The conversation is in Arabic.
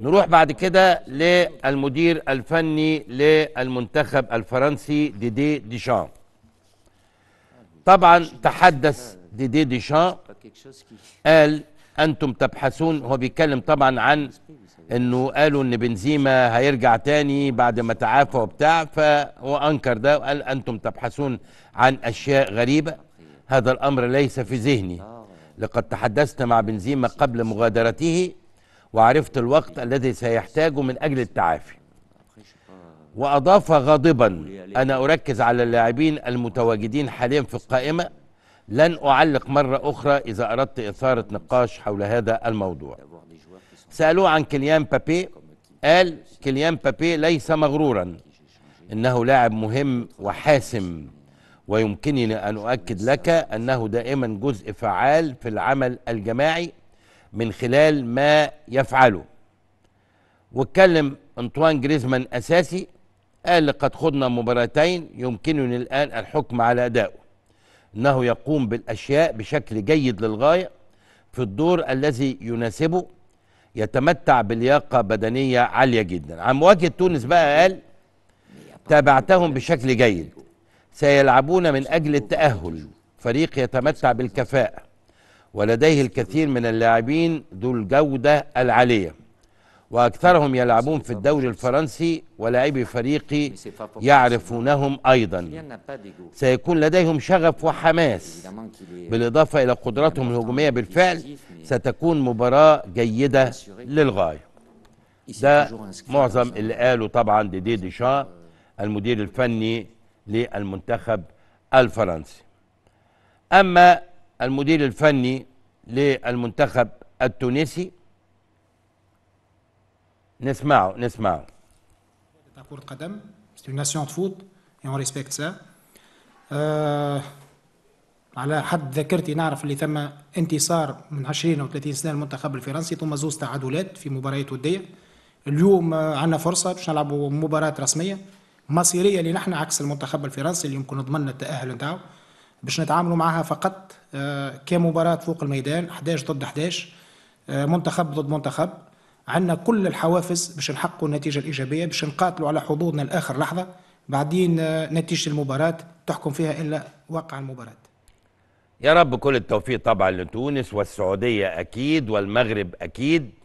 نروح بعد كده للمدير الفني للمنتخب الفرنسي ديدي ديشان طبعا تحدث ديدي ديشان قال انتم تبحثون هو بيتكلم طبعا عن انه قالوا ان بنزيما هيرجع تاني بعد ما تعافى وبتاع فهو انكر ده وقال انتم تبحثون عن اشياء غريبه هذا الامر ليس في ذهني لقد تحدثت مع بنزيما قبل مغادرته وعرفت الوقت الذي سيحتاجه من أجل التعافي وأضاف غاضبا أنا أركز على اللاعبين المتواجدين حاليا في القائمة لن أعلق مرة أخرى إذا أردت إثارة نقاش حول هذا الموضوع سألوه عن كيليان بابي قال كيليان بابي ليس مغرورا إنه لاعب مهم وحاسم ويمكنني أن أؤكد لك أنه دائما جزء فعال في العمل الجماعي من خلال ما يفعله واتكلم أنطوان جريزمان أساسي قال لقد خضنا مباراتين يمكنني الآن الحكم على أدائه إنه يقوم بالأشياء بشكل جيد للغاية في الدور الذي يناسبه يتمتع بلياقة بدنية عالية جدا عن مواجهة تونس بقى قال تابعتهم بشكل جيد سيلعبون من أجل التأهل فريق يتمتع بالكفاءة ولديه الكثير من اللاعبين ذو الجودة العالية وأكثرهم يلعبون في الدوري الفرنسي ولاعبي فريقي يعرفونهم أيضا سيكون لديهم شغف وحماس بالإضافة إلى قدرتهم الهجومية بالفعل ستكون مباراة جيدة للغاية ده معظم اللي قاله طبعا ديدي ديشان المدير الفني للمنتخب الفرنسي أما المدير الفني للمنتخب التونسي نسمعه نسمعه كرة قدم ناسيون de اون ريسبكت on آه، على حد ذاكرتي نعرف اللي ثم انتصار من 20 او 30 سنه للمنتخب الفرنسي ثم زوز تعادلات في مباريات وديه. اليوم آه، عندنا فرصه باش نلعبوا مباراه رسميه مصيريه اللي نحن عكس المنتخب الفرنسي اللي يمكن ضمننا التاهل نتاعو باش نتعاملوا معها فقط آه، كمباراه فوق الميدان 11 ضد 11 آه، منتخب ضد منتخب عندنا كل الحوافز باش نحققوا النتيجه الايجابيه باش نقاتلوا على حظوظنا لاخر لحظه بعدين آه، نتيجه المباراه تحكم فيها الا واقع المباراه يا رب كل التوفيق طبعا لتونس والسعوديه اكيد والمغرب اكيد